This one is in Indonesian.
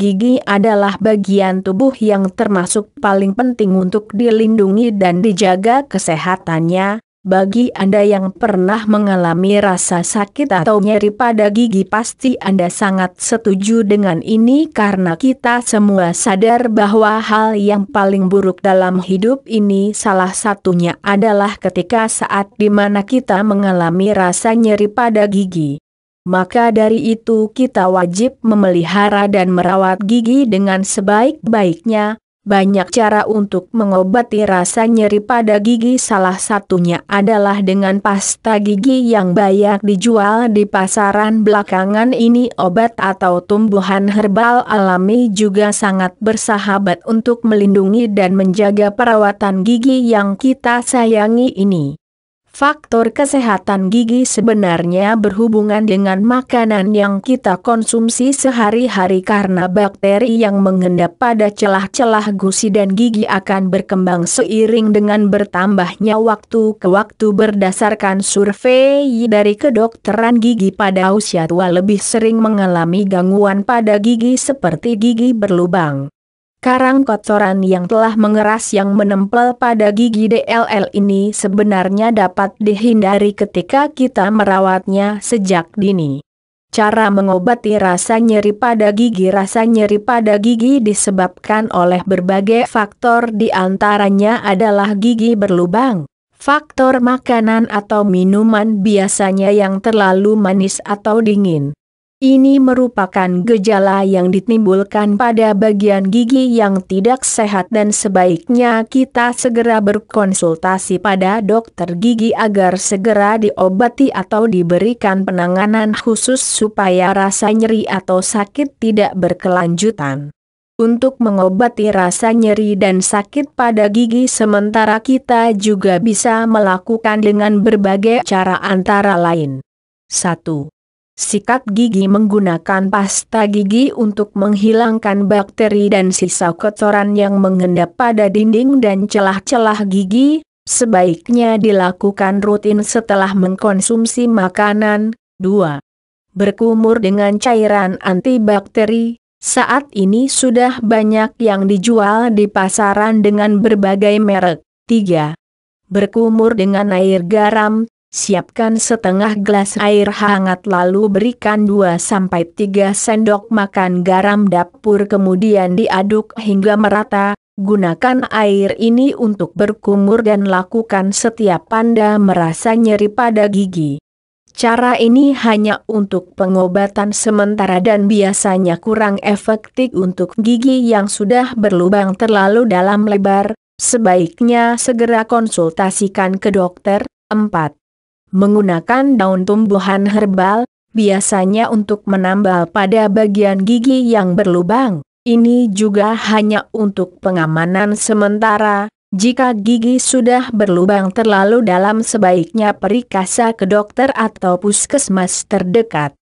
Gigi adalah bagian tubuh yang termasuk paling penting untuk dilindungi dan dijaga kesehatannya. Bagi Anda yang pernah mengalami rasa sakit atau nyeri pada gigi pasti Anda sangat setuju dengan ini karena kita semua sadar bahwa hal yang paling buruk dalam hidup ini salah satunya adalah ketika saat dimana kita mengalami rasa nyeri pada gigi maka dari itu kita wajib memelihara dan merawat gigi dengan sebaik-baiknya. Banyak cara untuk mengobati rasa nyeri pada gigi salah satunya adalah dengan pasta gigi yang banyak dijual di pasaran belakangan ini obat atau tumbuhan herbal alami juga sangat bersahabat untuk melindungi dan menjaga perawatan gigi yang kita sayangi ini. Faktor kesehatan gigi sebenarnya berhubungan dengan makanan yang kita konsumsi sehari-hari karena bakteri yang mengendap pada celah-celah gusi dan gigi akan berkembang seiring dengan bertambahnya waktu ke waktu berdasarkan survei dari kedokteran gigi pada usia tua lebih sering mengalami gangguan pada gigi seperti gigi berlubang. Karang kotoran yang telah mengeras yang menempel pada gigi DLL ini sebenarnya dapat dihindari ketika kita merawatnya sejak dini. Cara mengobati rasa nyeri pada gigi Rasa nyeri pada gigi disebabkan oleh berbagai faktor di antaranya adalah gigi berlubang, faktor makanan atau minuman biasanya yang terlalu manis atau dingin, ini merupakan gejala yang ditimbulkan pada bagian gigi yang tidak sehat dan sebaiknya kita segera berkonsultasi pada dokter gigi agar segera diobati atau diberikan penanganan khusus supaya rasa nyeri atau sakit tidak berkelanjutan. Untuk mengobati rasa nyeri dan sakit pada gigi sementara kita juga bisa melakukan dengan berbagai cara antara lain. 1 sikat gigi menggunakan pasta gigi untuk menghilangkan bakteri dan sisa kotoran yang mengendap pada dinding dan celah-celah gigi, sebaiknya dilakukan rutin setelah mengkonsumsi makanan. 2. Berkumur dengan cairan antibakteri, saat ini sudah banyak yang dijual di pasaran dengan berbagai merek. 3. Berkumur dengan air garam, Siapkan setengah gelas air hangat lalu berikan 2-3 sendok makan garam dapur kemudian diaduk hingga merata, gunakan air ini untuk berkumur dan lakukan setiap Anda merasa nyeri pada gigi. Cara ini hanya untuk pengobatan sementara dan biasanya kurang efektif untuk gigi yang sudah berlubang terlalu dalam lebar, sebaiknya segera konsultasikan ke dokter. 4 menggunakan daun tumbuhan herbal, biasanya untuk menambal pada bagian gigi yang berlubang. Ini juga hanya untuk pengamanan sementara, jika gigi sudah berlubang terlalu dalam sebaiknya periksa ke dokter atau puskesmas terdekat.